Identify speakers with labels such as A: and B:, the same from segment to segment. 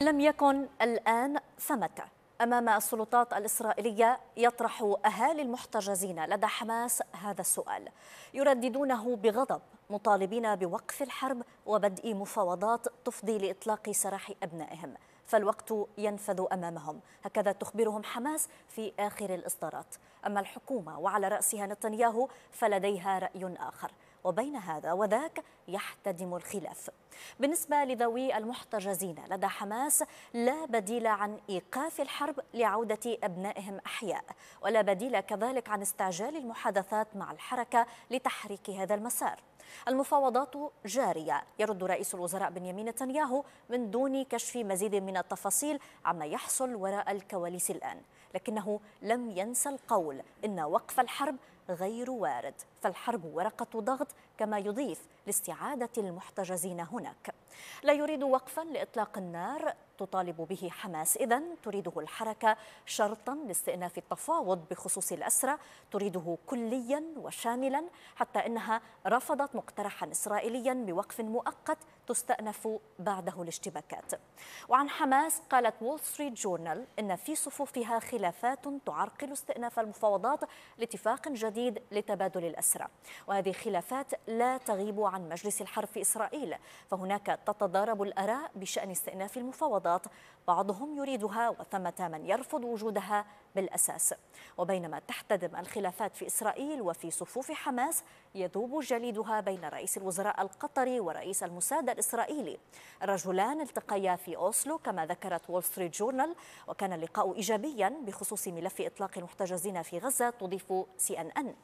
A: لم يكن الآن ثمة أمام السلطات الإسرائيلية يطرح أهالي المحتجزين لدى حماس هذا السؤال يرددونه بغضب مطالبين بوقف الحرب وبدء مفاوضات تفضي لإطلاق سراح أبنائهم فالوقت ينفذ أمامهم هكذا تخبرهم حماس في آخر الإصدارات أما الحكومة وعلى رأسها نتنياهو فلديها رأي آخر وبين هذا وذاك يحتدم الخلاف بالنسبة لذوي المحتجزين لدى حماس لا بديل عن إيقاف الحرب لعودة أبنائهم أحياء ولا بديل كذلك عن استعجال المحادثات مع الحركة لتحريك هذا المسار المفاوضات جارية يرد رئيس الوزراء بنيامين نتنياهو من دون كشف مزيد من التفاصيل عما يحصل وراء الكواليس الآن لكنه لم ينسى القول إن وقف الحرب غير وارد فالحرب ورقة ضغط كما يضيف لاستعادة المحتجزين هناك لا يريد وقفا لإطلاق النار تطالب به حماس إذا تريده الحركة شرطا لاستئناف التفاوض بخصوص الأسرى تريده كليا وشاملا حتى إنها رفضت مقترحا إسرائيليا بوقف مؤقت تستأنف بعده الاشتباكات وعن حماس قالت وول ستريت جورنال إن في صفوفها خلافات تعرقل استئناف المفاوضات لاتفاق جديد لتبادل الأسرى وهذه خلافات لا تغيب عن مجلس الحرب في إسرائيل فهناك تتضارب الآراء بشأن استئناف المفاوضات بعضهم يريدها وثمة من يرفض وجودها بالأساس وبينما تحتدم الخلافات في إسرائيل وفي صفوف حماس يذوب جليدها بين رئيس الوزراء القطري ورئيس الموساد الإسرائيلي الرجلان التقيا في أوسلو كما ذكرت وول ستريت جورنال وكان اللقاء إيجابيا بخصوص ملف إطلاق المحتجزين في غزة تضيف سي أن أن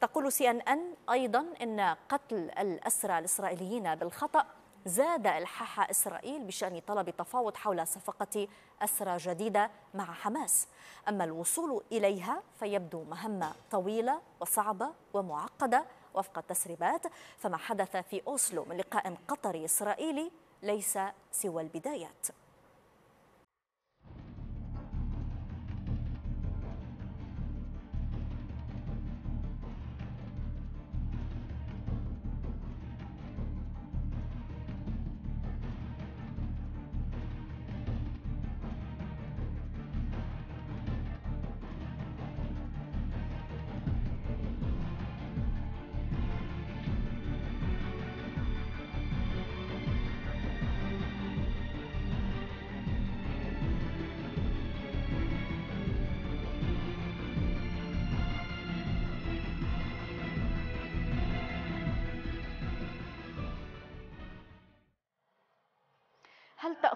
A: تقول سي أن أن أيضا أن قتل الأسرى الإسرائيليين بالخطأ زاد إلحاح إسرائيل بشأن طلب تفاوض حول صفقة أسرى جديدة مع حماس أما الوصول إليها فيبدو مهمة طويلة وصعبة ومعقدة وفق التسريبات فما حدث في أوسلو من لقاء قطري إسرائيلي ليس سوى البدايات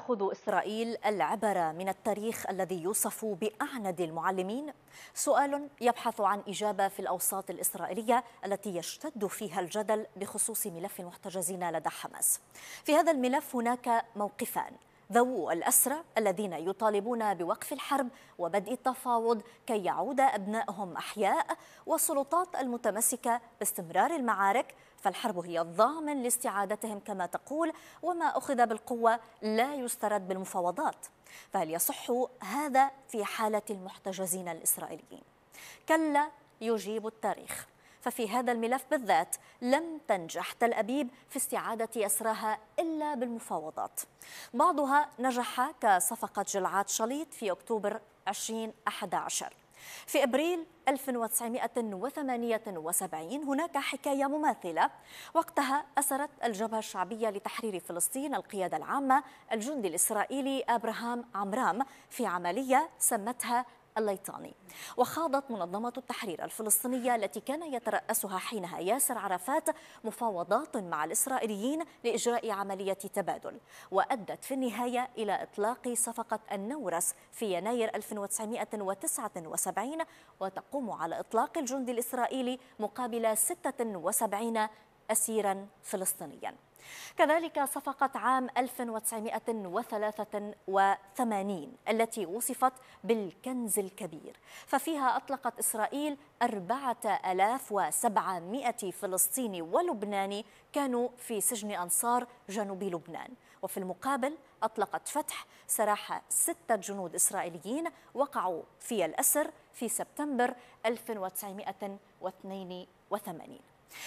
A: تأخذ إسرائيل العبر من التاريخ الذي يوصف بأعند المعلمين؟ سؤال يبحث عن إجابة في الأوساط الإسرائيلية التي يشتد فيها الجدل بخصوص ملف المحتجزين لدى حماس. في هذا الملف هناك موقفان ذوو الأسرى الذين يطالبون بوقف الحرب وبدء التفاوض كي يعود أبنائهم أحياء والسلطات المتمسكة باستمرار المعارك فالحرب هي الضامن لاستعادتهم كما تقول وما أخذ بالقوة لا يسترد بالمفاوضات فهل يصح هذا في حالة المحتجزين الإسرائيليين؟ كلا يجيب التاريخ ففي هذا الملف بالذات لم تنجح تل أبيب في استعادة أسرها إلا بالمفاوضات بعضها نجح كصفقة جلعات شليط في أكتوبر 2011 في ابريل 1978 هناك حكايه مماثله وقتها اسرت الجبهه الشعبيه لتحرير فلسطين القياده العامه الجندي الاسرائيلي ابراهام عمرام في عمليه سمتها الليطاني وخاضت منظمة التحرير الفلسطينية التي كان يترأسها حينها ياسر عرفات مفاوضات مع الإسرائيليين لإجراء عملية تبادل وأدت في النهاية إلى إطلاق صفقة النورس في يناير 1979 وتقوم على إطلاق الجندي الإسرائيلي مقابل 76 أسيرا فلسطينيا كذلك صفقة عام 1983 التي وصفت بالكنز الكبير ففيها أطلقت إسرائيل 4700 فلسطيني ولبناني كانوا في سجن أنصار جنوب لبنان وفي المقابل أطلقت فتح سراح ستة جنود إسرائيليين وقعوا في الأسر في سبتمبر 1982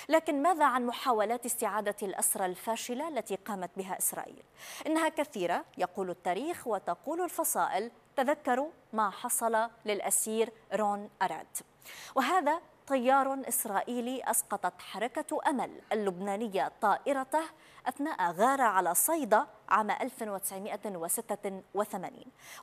A: لكن ماذا عن محاولات استعادة الأسرى الفاشلة التي قامت بها إسرائيل؟ إنها كثيرة يقول التاريخ وتقول الفصائل تذكروا ما حصل للأسير رون أراد وهذا طيار إسرائيلي أسقطت حركة أمل اللبنانية طائرته أثناء غارة على صيدا عام 1986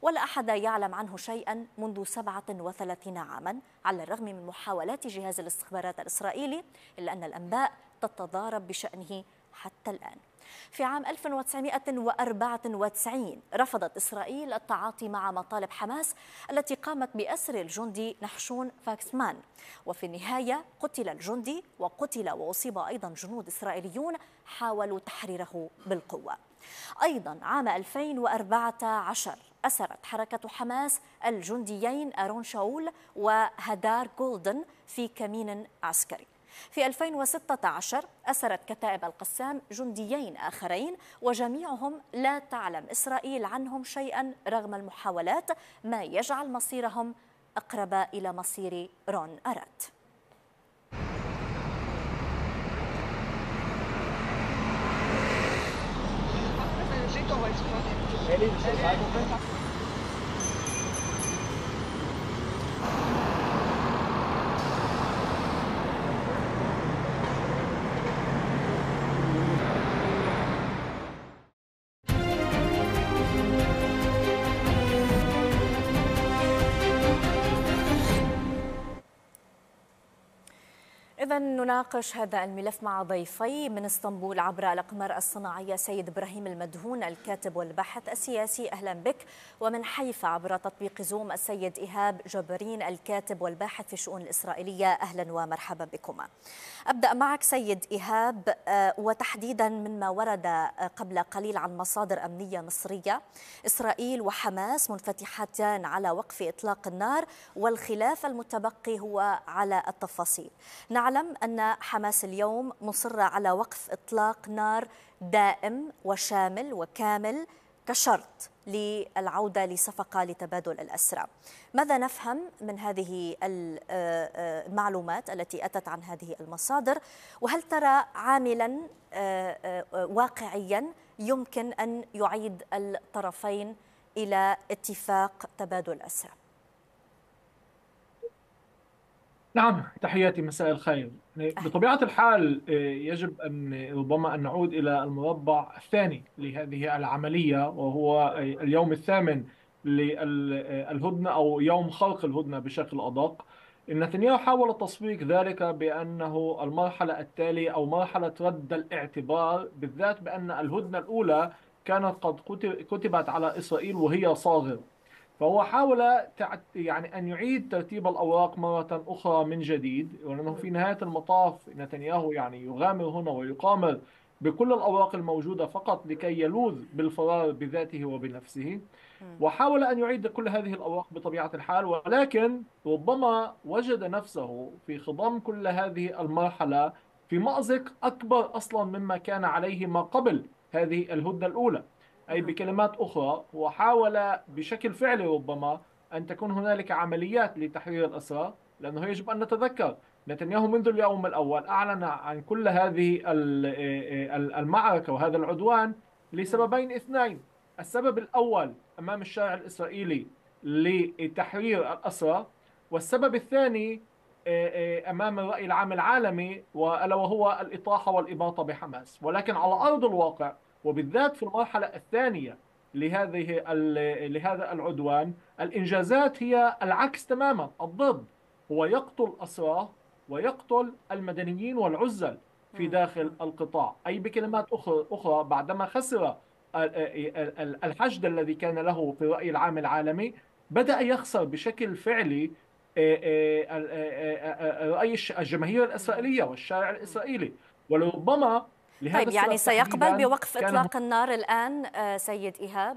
A: ولا أحد يعلم عنه شيئا منذ 37 عاما على الرغم من محاولات جهاز الاستخبارات الإسرائيلي إلا أن الأنباء تتضارب بشأنه حتى الآن في عام 1994 رفضت إسرائيل التعاطي مع مطالب حماس التي قامت بأسر الجندي نحشون فاكسمان وفي النهاية قتل الجندي وقتل وأصيب أيضا جنود إسرائيليون حاولوا تحريره بالقوة أيضا عام 2014 أسرت حركة حماس الجنديين أرون شاول وهدار جولدن في كمين عسكري في 2016 أسرت كتائب القسام جنديين آخرين وجميعهم لا تعلم إسرائيل عنهم شيئا رغم المحاولات ما يجعل مصيرهم أقرب إلى مصير رون Thank you. نناقش هذا الملف مع ضيفي من اسطنبول عبر الأقمار الصناعية سيد إبراهيم المدهون الكاتب والباحث السياسي أهلا بك ومن حيفا عبر تطبيق زوم السيد إيهاب جبرين الكاتب والباحث في الشؤون الإسرائيلية أهلا ومرحبا بكما أبدأ معك سيد إيهاب آه، وتحديدا مما ورد آه، قبل قليل عن مصادر أمنية مصرية إسرائيل وحماس منفتحتان على وقف إطلاق النار والخلاف المتبقي هو على التفاصيل نعلم نعلم أن حماس اليوم مصرة على وقف إطلاق نار دائم وشامل وكامل كشرط للعودة لصفقة لتبادل الأسرى ماذا نفهم من هذه آه، آه، المعلومات التي أتت عن هذه المصادر وهل ترى عاملا آه، واقعيا يمكن أن يعيد الطرفين إلى اتفاق تبادل الأسرى
B: نعم تحياتي مساء الخير يعني بطبيعة الحال آه، يجب أن ربما أن نعود إلى المربع الثاني لهذه العملية وهو آه، اليوم الثامن للهدنة آه، أو يوم خلق الهدنة بشكل أدق نتنياهو حاول تصفيق ذلك بأنه المرحلة التالية أو مرحلة رد الاعتبار بالذات بأن الهدنة الأولى كانت قد كتبت على إسرائيل وهي صاغرة فهو حاول يعني أن يعيد ترتيب الأوراق مرة أخرى من جديد لانه في نعم. نهاية المطاف نتنياهو يعني يغامر هنا ويقامر بكل الأوراق الموجودة فقط لكي يلوذ بالفرار بذاته وبنفسه نعم. وحاول أن يعيد كل هذه الأوراق بطبيعة الحال ولكن ربما وجد نفسه في خضم كل هذه المرحلة في مأزق أكبر أصلا مما كان عليه ما قبل هذه الهدنة الأولى أي بكلمات أخرى وحاول بشكل فعلي ربما أن تكون هنالك عمليات لتحرير الأسرى لأنه يجب أن نتذكر نتنياهو منذ اليوم الأول أعلن عن كل هذه آه، آه، المعركة وهذا العدوان لسببين اثنين السبب الأول أمام الشارع الإسرائيلي لتحرير الأسرى والسبب الثاني آه، امام الراي العام العالمي الا وهو الاطاحه والاباطه بحماس ولكن على ارض الواقع وبالذات في المرحلة الثانية لهذه لهذا العدوان الإنجازات هي العكس تماما الضد هو يقتل أسراه ويقتل المدنيين والعزل في داخل القطاع أي بكلمات أخرى بعدما خسر الحشد الذي كان له في الرأي العام العالمي بدأ يخسر بشكل فعلي رأي الجماهير الإسرائيلية والشارع الإسرائيلي ولربما طيب يعني سيقبل بوقف إطلاق
A: النار الآن آه، سيد إيهاب؟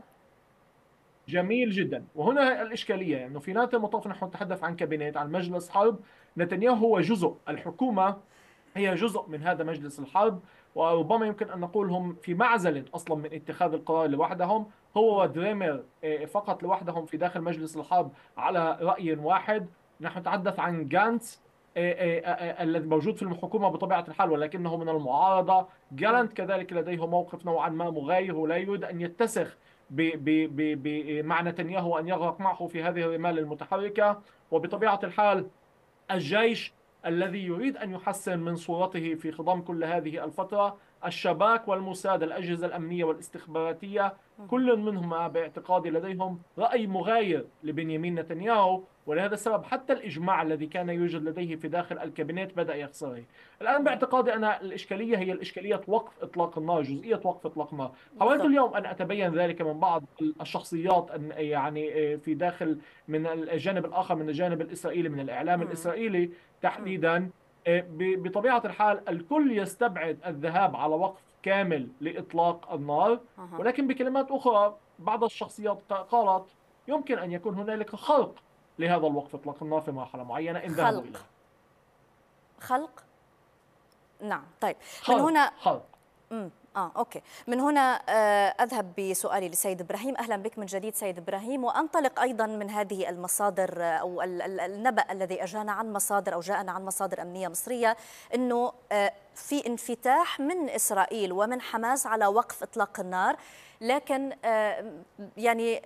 B: جميل جدا وهنا الإشكالية يعني أنه يعني في ناتو مطاف نحن نتحدث عن كابينت عن مجلس حرب نتنياهو هو جزء الحكومة هي جزء من هذا مجلس الحرب وربما يمكن ان نقول هم في معزله اصلا من اتخاذ القرار لوحدهم هو ودريمر آه، فقط لوحدهم في داخل مجلس الحرب على راي واحد نحن نتحدث عن جانتس آه، آه، آه، الذي موجود في الحكومة بطبيعة الحال ولكنه من المعارضة جالنت كذلك لديه موقف نوعا ما مغاير لا يريد أن يتسخ مع نتنياهو أن يغرق معه في هذه الرمال المتحركة وبطبيعة الحال الجيش الذي يريد أن يحسن من صورته في خضم كل هذه الفترة الشباك والموساد الأجهزة الأمنية والاستخباراتية كل منهما باعتقادي لديهم رأي مغاير لبنيامين نتنياهو ولهذا السبب حتى الإجماع الذي كان يوجد لديه في داخل الكابينت بدأ يخسره الآن باعتقادي أنا الإشكالية هي الإشكالية وقف إطلاق النار جزئية وقف إطلاق النار حاولت اليوم أن أتبين ذلك من بعض الشخصيات يعني آه، في داخل من الجانب الآخر من الجانب الإسرائيلي من الإعلام الإسرائيلي تحديدا إيه، بطبيعه الحال الكل يستبعد الذهاب على وقف كامل لاطلاق النار ولكن بكلمات اخرى بعض الشخصيات قالت يمكن ان يكون هنالك خلق لهذا الوقف اطلاق النار في مرحله معينه ان ذهبوا اليه
A: خلق نعم طيب خلق. من هنا خلق اه اوكي من هنا آه، اذهب بسؤالي لسيد ابراهيم اهلا بك من جديد سيد ابراهيم وانطلق ايضا من هذه المصادر آه، او النبأ الذي اجانا عن مصادر او جاءنا عن مصادر امنيه مصريه انه آه، في انفتاح من إسرائيل ومن حماس على وقف إطلاق النار لكن يعني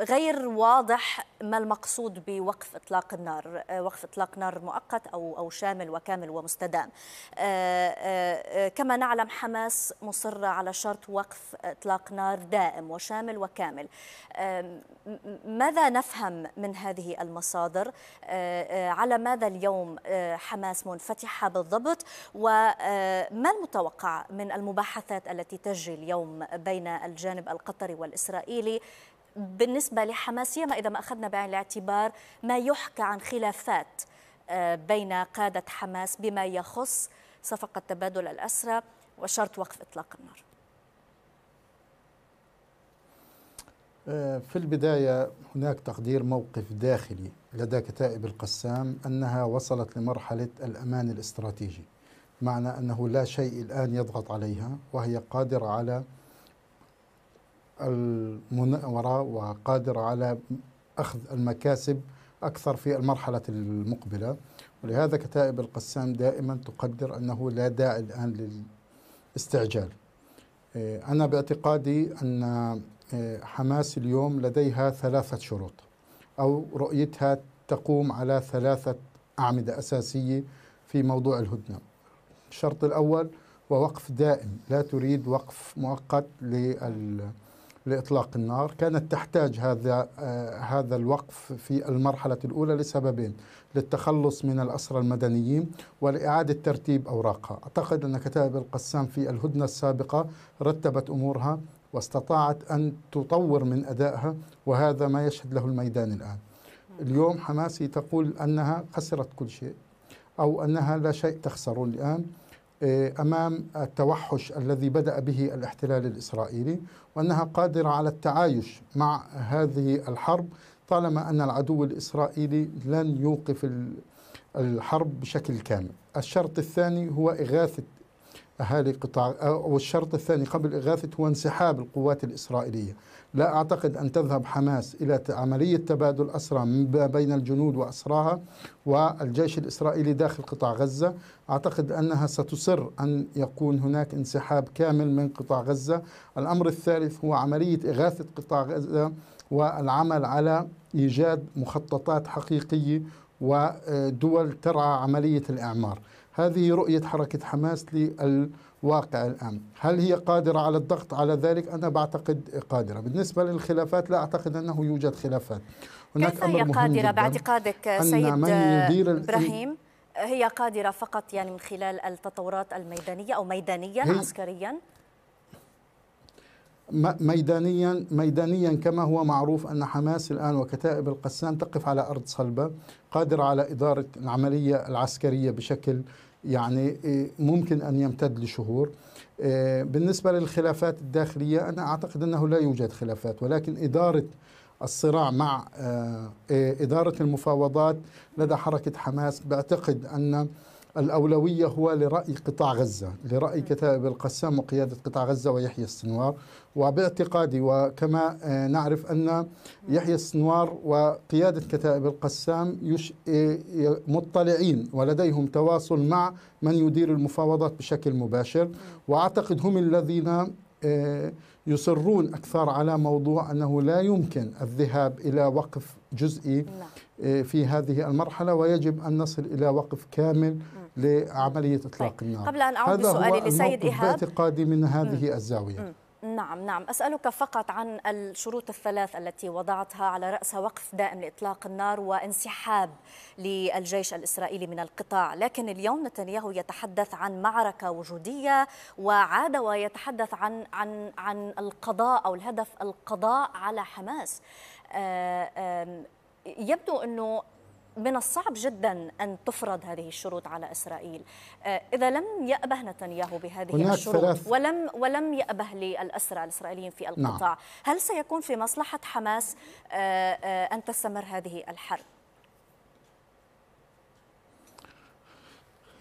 A: غير واضح ما المقصود بوقف اطلاق النار آه، وقف اطلاق نار مؤقت او او شامل وكامل ومستدام آه، آه، كما نعلم حماس مصره على شرط وقف اطلاق نار دائم وشامل وكامل ماذا نفهم من هذه المصادر على ماذا اليوم حماس منفتحه بالضبط و آه، ما المتوقع من المباحثات التي تجري اليوم بين الجانب القطري والإسرائيلي بالنسبة لحماس سيما إذا ما أخذنا بعين الاعتبار ما يحكى عن خلافات آه، بين قادة حماس بما يخص صفقة تبادل الأسرى وشرط وقف إطلاق النار
C: آه، في البداية هناك تقدير موقف داخلي لدى كتائب القسام أنها وصلت لمرحلة الأمان الاستراتيجي معنى أنه لا شيء الآن يضغط عليها وهي قادرة على المناورة وقادرة على أخذ المكاسب أكثر في المرحلة المقبلة ولهذا كتائب القسام دائما تقدر أنه لا داعي الآن للاستعجال آه، أنا باعتقادي أن آه، حماس اليوم لديها ثلاثة شروط أو رؤيتها تقوم على ثلاثة أعمدة أساسية في موضوع الهدنة الشرط الأول ووقف دائم لا تريد وقف مؤقت لإطلاق النار كانت تحتاج هذا هذا الوقف في المرحلة الأولى لسببين للتخلص من الأسرى المدنيين ولإعادة ترتيب أوراقها أعتقد أن كتائب القسام في الهدنة السابقة رتبت أمورها واستطاعت أن تطور من أدائها وهذا ما يشهد له الميدان الآن اليوم حماسي تقول أنها خسرت كل شيء أو أنها لا شيء تخسره الآن آه، امام التوحش الذي بدا به الاحتلال الاسرائيلي وانها قادره على التعايش مع هذه الحرب طالما ان العدو الاسرائيلي لن يوقف الحرب بشكل كامل. الشرط الثاني هو اغاثه أهالي قطاع والشرط الثاني قبل اغاثه هو انسحاب القوات الإسرائيلية لا أعتقد أن تذهب حماس إلى عملية تبادل أسرى بين الجنود وأسراها والجيش الإسرائيلي داخل قطاع غزة أعتقد أنها ستصر أن يكون هناك انسحاب كامل من قطاع غزة الأمر الثالث هو عملية إغاثة قطاع غزة والعمل على إيجاد مخططات حقيقية ودول ترعى عملية الإعمار هذه رؤية حركة حماس للواقع الآن هل هي قادرة على الضغط على ذلك؟ أنا بعتقد قادرة بالنسبة للخلافات لا أعتقد أنه يوجد خلافات هناك كيف أمر هي قادرة باعتقادك سيد من يدير إبراهيم؟
A: هي قادرة فقط يعني من خلال التطورات الميدانية أو ميدانيا عسكريا؟
C: ميدانيا ميدانيا كما هو معروف ان حماس الان وكتائب القسام تقف على ارض صلبه قادره على اداره العمليه العسكريه بشكل يعني إيه، ممكن ان يمتد لشهور إيه، بالنسبه للخلافات الداخليه انا اعتقد انه لا يوجد خلافات ولكن اداره الصراع مع آه، اداره المفاوضات لدى حركه حماس بعتقد ان الأولوية هو لرأي قطاع غزة لرأي كتائب القسام وقيادة قطاع غزة ويحيى السنوار وباعتقادي وكما آه، نعرف أن يحيى السنوار وقيادة كتائب القسام آه، مطلعين ولديهم تواصل مع من يدير المفاوضات بشكل مباشر وأعتقد هم الذين آه، يصرون أكثر على موضوع أنه لا يمكن الذهاب إلى وقف جزئي نعم. في هذه المرحلة ويجب أن نصل إلى وقف كامل نعم. لعملية طيب، إطلاق النار قبل أن أعود بسؤالي لسيد إيهاب باعتقادي من هذه م. الزاوية م.
A: نعم نعم أسألك فقط عن الشروط الثلاث التي وضعتها على رأسها وقف دائم لإطلاق النار وانسحاب للجيش الإسرائيلي من القطاع لكن اليوم نتنياهو يتحدث عن معركة وجودية وعاد ويتحدث عن, عن, عن القضاء أو الهدف القضاء على حماس آه، يبدو أنه من الصعب جدا أن تفرض هذه الشروط على إسرائيل آه، إذا لم يأبه نتنياهو بهذه الشروط ولم ولم يأبه للأسرى الإسرائيليين في نعم. القطاع نعم. هل سيكون في مصلحة حماس آه، آه، أن تستمر هذه الحرب؟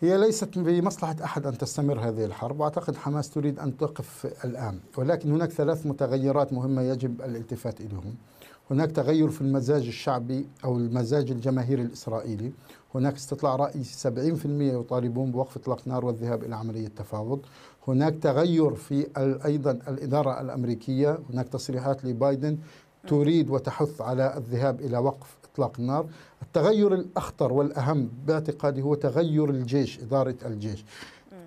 C: هي ليست بمصلحة أحد أن تستمر هذه الحرب وأعتقد حماس تريد أن تقف الآن ولكن هناك ثلاث متغيرات مهمة يجب الالتفات إليهم هناك تغير في المزاج الشعبي أو المزاج الجماهيري الإسرائيلي هناك استطلاع رأي 70% يطالبون بوقف اطلاق نار والذهاب الى عمليه تفاوض هناك تغير في ايضا الاداره الامريكيه هناك تصريحات لبايدن تريد وتحث على الذهاب الى وقف اطلاق النار التغير الاخطر والاهم باعتقادي هو تغير الجيش اداره الجيش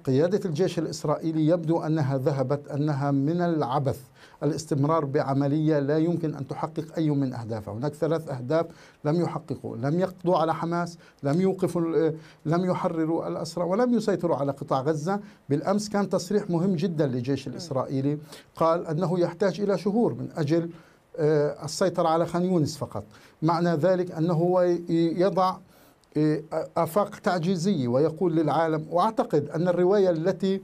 C: قيادة الجيش الإسرائيلي يبدو أنها ذهبت أنها من العبث الاستمرار بعملية لا يمكن أن تحقق أي من أهدافها هناك ثلاث أهداف لم يحققوا لم يقضوا على حماس لم يوقفوا لم يحرروا الأسرى ولم يسيطروا على قطاع غزة بالأمس كان تصريح مهم جدا للجيش الإسرائيلي قال أنه يحتاج إلى شهور من أجل آه، السيطرة على خان يونس فقط معنى ذلك أنه يضع إيه، آفاق تعجيزية ويقول للعالم وأعتقد أن الرواية التي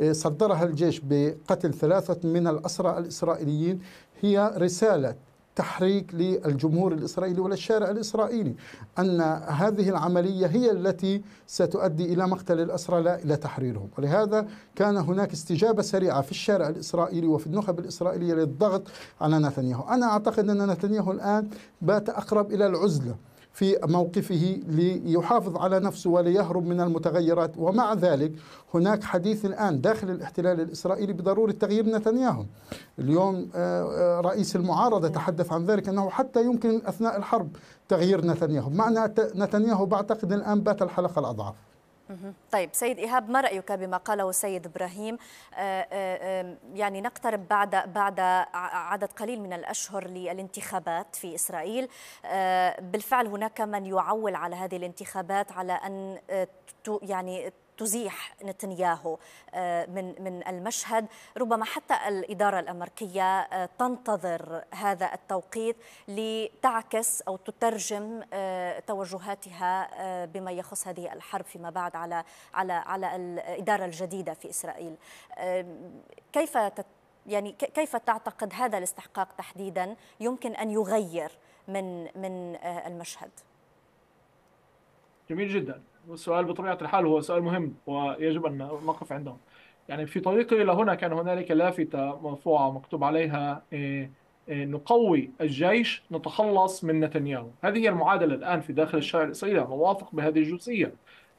C: إيه، صدرها الجيش بقتل ثلاثة من الأسرى الإسرائيليين هي رسالة تحريك للجمهور الإسرائيلي وللشارع الإسرائيلي أن هذه العملية هي التي ستؤدي إلى مقتل الأسرى لا إلى تحريرهم ولهذا كان هناك استجابة سريعة في الشارع الإسرائيلي وفي النخب الإسرائيلية للضغط على نتنياهو أنا أعتقد أن نتنياهو الآن بات أقرب إلى العزلة في موقفه ليحافظ على نفسه وليهرب من المتغيرات ومع ذلك هناك حديث الآن داخل الاحتلال الإسرائيلي بضرورة تغيير نتنياهو اليوم آه، آه، رئيس المعارضة تحدث عن ذلك أنه حتى يمكن أثناء الحرب تغيير نتنياهو معنى نتنياهو بعتقد الآن بات الحلقة الأضعف
A: طيب سيد إيهاب ما رأيك بما قاله السيد إبراهيم آه، آه، يعني نقترب بعد بعد عدد قليل من الأشهر للانتخابات في إسرائيل آه، بالفعل هناك من يعول على هذه الانتخابات على أن يعني تزيح نتنياهو آه، من من المشهد ربما حتى الإدارة الأمريكية آه، تنتظر هذا التوقيت لتعكس أو تترجم آه، توجهاتها بما يخص هذه الحرب فيما بعد على على على الإدارة الجديدة في إسرائيل كيف يعني كيف تعتقد هذا الاستحقاق تحديدا يمكن أن يغير من من المشهد؟
B: جميل جدا والسؤال بطبيعة الحال هو سؤال مهم ويجب أن نقف عندهم يعني في طريقي إلى هنا كان هنالك لافتة مرفوعة مكتوب عليها إيه، إيه، نقوي الجيش نتخلص من نتنياهو هذه هي المعادلة الآن في داخل الشارع الإسرائيلي موافق بهذه الجزئية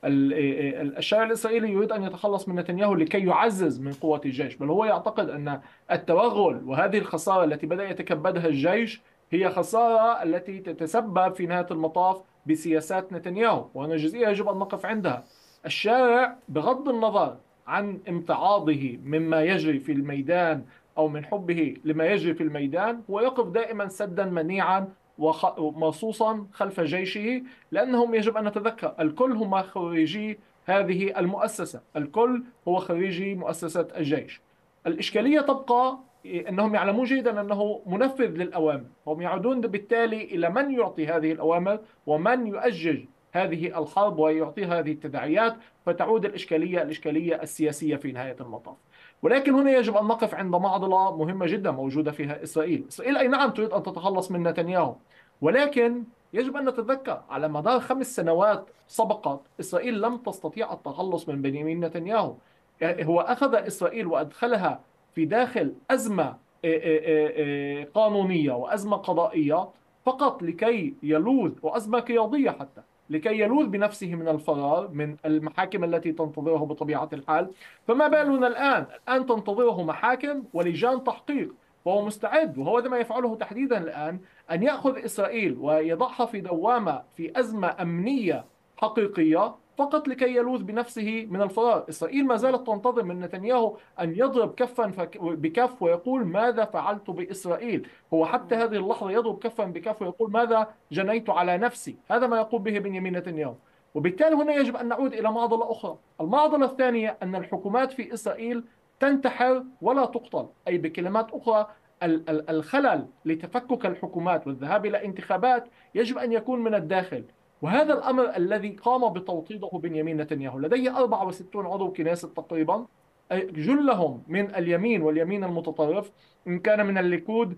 B: إيه، الشارع الإسرائيلي يريد أن يتخلص من نتنياهو لكي يعزز من قوة الجيش بل هو يعتقد أن التوغل وهذه الخسارة التي بدأ يتكبدها الجيش هي خسارة التي تتسبب في نهاية المطاف بسياسات نتنياهو وأنا جزئية يجب أن نقف عندها الشارع بغض النظر عن امتعاضه مما يجري في الميدان أو من حبه لما يجري في الميدان هو يقف دائما سدا منيعا ومصوصا خلف جيشه لأنهم يجب أن نتذكر الكل هم خريجي هذه المؤسسة الكل هو خريجي مؤسسة الجيش الإشكالية تبقى انهم يعلمون جيدا انه منفذ للاوامر، هم يعودون بالتالي الى من يعطي هذه الاوامر ومن يؤجج هذه الحرب ويعطي هذه التداعيات فتعود الاشكاليه الاشكاليه السياسيه في نهايه المطاف. ولكن هنا يجب ان نقف عند معضله مهمه جدا موجوده فيها اسرائيل، اسرائيل اي نعم تريد ان تتخلص من نتنياهو ولكن يجب أن نتذكر على مدار خمس سنوات سبقت إسرائيل لم تستطيع التخلص من بنيامين نتنياهو هو أخذ إسرائيل وأدخلها في داخل أزمة آه، آه، آه، قانونية وأزمة قضائية فقط لكي يلوذ وأزمة قيادية حتى لكي يلوذ بنفسه من الفرار من المحاكم التي تنتظره بطبيعة الحال فما بالنا الآن الآن تنتظره محاكم ولجان تحقيق وهو مستعد وهو ما يفعله تحديدا الآن أن يأخذ إسرائيل ويضعها في دوامة في أزمة أمنية حقيقية فقط لكي يلوذ بنفسه من الفرار إسرائيل ما زالت تنتظر من نتنياهو أن يضرب كفا بكف ويقول ماذا فعلت بإسرائيل هو حتى هذه اللحظة يضرب كفا بكف ويقول ماذا جنيت على نفسي هذا ما يقوم به بنيامين نتنياهو وبالتالي هنا يجب أن نعود إلى معضلة أخرى المعضلة الثانية أن الحكومات في إسرائيل تنتحر ولا تقتل أي بكلمات أخرى الخلل لتفكك الحكومات والذهاب إلى انتخابات يجب أن يكون من الداخل وهذا الأمر الذي قام بتوطيده بنيامين نتنياهو لديه 64 عضو كنيسة تقريبا جلهم من اليمين واليمين المتطرف إن كان من الليكود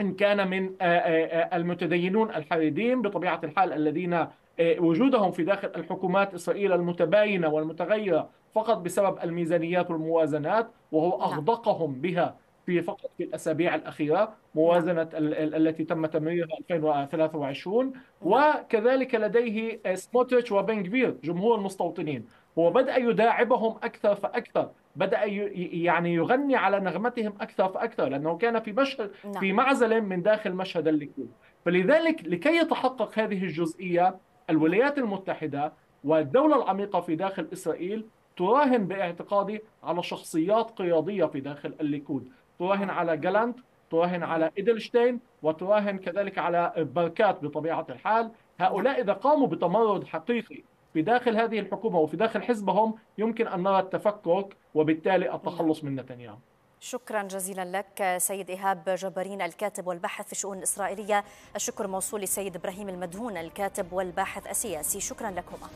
B: إن كان من آه، آه، آه، المتدينون الحريدين بطبيعة الحال الذين وجودهم في داخل الحكومات إسرائيل المتباينة والمتغيرة فقط بسبب الميزانيات والموازنات وهو نعم. أغدقهم بها في فقط في الاسابيع الاخيره موازنه نعم. التي تم تمريرها 2023 نعم. وكذلك لديه سموتريتش وبن كبير جمهور المستوطنين هو بدا يداعبهم اكثر فاكثر بدا يعني يغني على نغمتهم اكثر فاكثر لانه كان في مشهد نعم. في معزل من داخل مشهد الليكود فلذلك لكي يتحقق هذه الجزئيه الولايات المتحده والدوله العميقه في داخل اسرائيل تراهن باعتقادي على شخصيات قياديه في داخل الليكود تراهن على جالانت تراهن على إيدلشتين وتراهن كذلك على بركات بطبيعة الحال هؤلاء إذا قاموا بتمرد حقيقي في داخل هذه الحكومة وفي داخل حزبهم يمكن أن نرى التفكك وبالتالي التخلص من نتنياهو
A: شكرا جزيلا لك سيد إيهاب جبرين الكاتب والباحث في الشؤون الإسرائيلية الشكر موصول لسيد إبراهيم المدهون الكاتب والباحث السياسي شكرا لكما